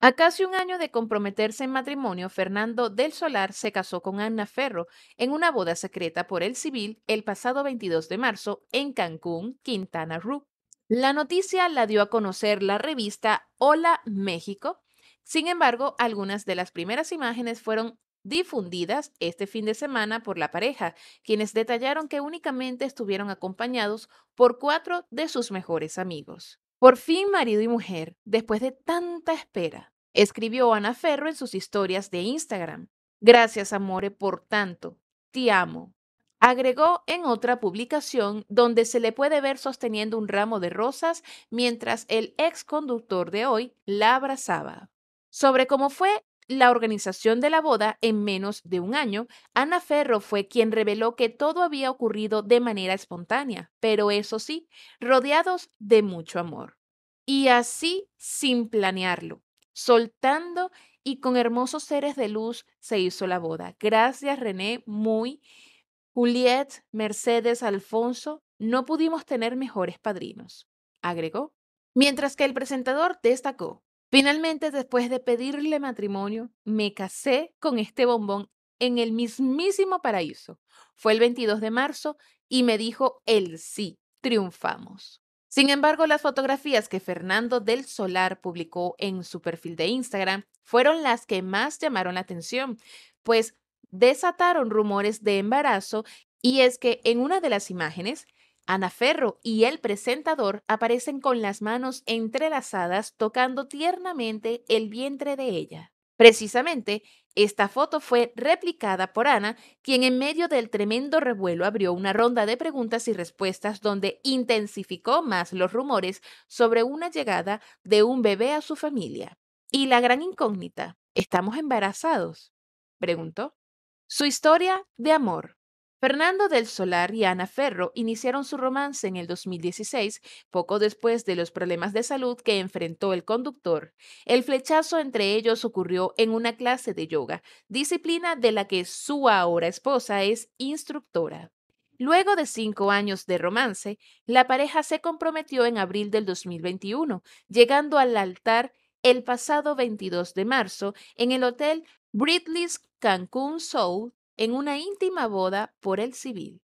A casi un año de comprometerse en matrimonio, Fernando del Solar se casó con Ana Ferro en una boda secreta por el civil el pasado 22 de marzo en Cancún, Quintana Roo. La noticia la dio a conocer la revista Hola México. Sin embargo, algunas de las primeras imágenes fueron difundidas este fin de semana por la pareja, quienes detallaron que únicamente estuvieron acompañados por cuatro de sus mejores amigos. Por fin marido y mujer, después de tanta espera, escribió Ana Ferro en sus historias de Instagram. Gracias, amore, por tanto. Te amo. Agregó en otra publicación donde se le puede ver sosteniendo un ramo de rosas mientras el ex conductor de hoy la abrazaba. Sobre cómo fue la organización de la boda en menos de un año, Ana Ferro fue quien reveló que todo había ocurrido de manera espontánea, pero eso sí, rodeados de mucho amor. Y así, sin planearlo, soltando y con hermosos seres de luz se hizo la boda. Gracias René, muy, Juliet, Mercedes, Alfonso, no pudimos tener mejores padrinos, agregó. Mientras que el presentador destacó, Finalmente, después de pedirle matrimonio, me casé con este bombón en el mismísimo paraíso. Fue el 22 de marzo y me dijo el sí, triunfamos. Sin embargo, las fotografías que Fernando del Solar publicó en su perfil de Instagram fueron las que más llamaron la atención, pues desataron rumores de embarazo y es que en una de las imágenes Ana Ferro y el presentador aparecen con las manos entrelazadas tocando tiernamente el vientre de ella. Precisamente, esta foto fue replicada por Ana, quien en medio del tremendo revuelo abrió una ronda de preguntas y respuestas donde intensificó más los rumores sobre una llegada de un bebé a su familia. Y la gran incógnita, ¿estamos embarazados? preguntó. Su historia de amor. Fernando del Solar y Ana Ferro iniciaron su romance en el 2016, poco después de los problemas de salud que enfrentó el conductor. El flechazo entre ellos ocurrió en una clase de yoga, disciplina de la que su ahora esposa es instructora. Luego de cinco años de romance, la pareja se comprometió en abril del 2021, llegando al altar el pasado 22 de marzo en el hotel Britley's Cancún Soul en una íntima boda por el civil.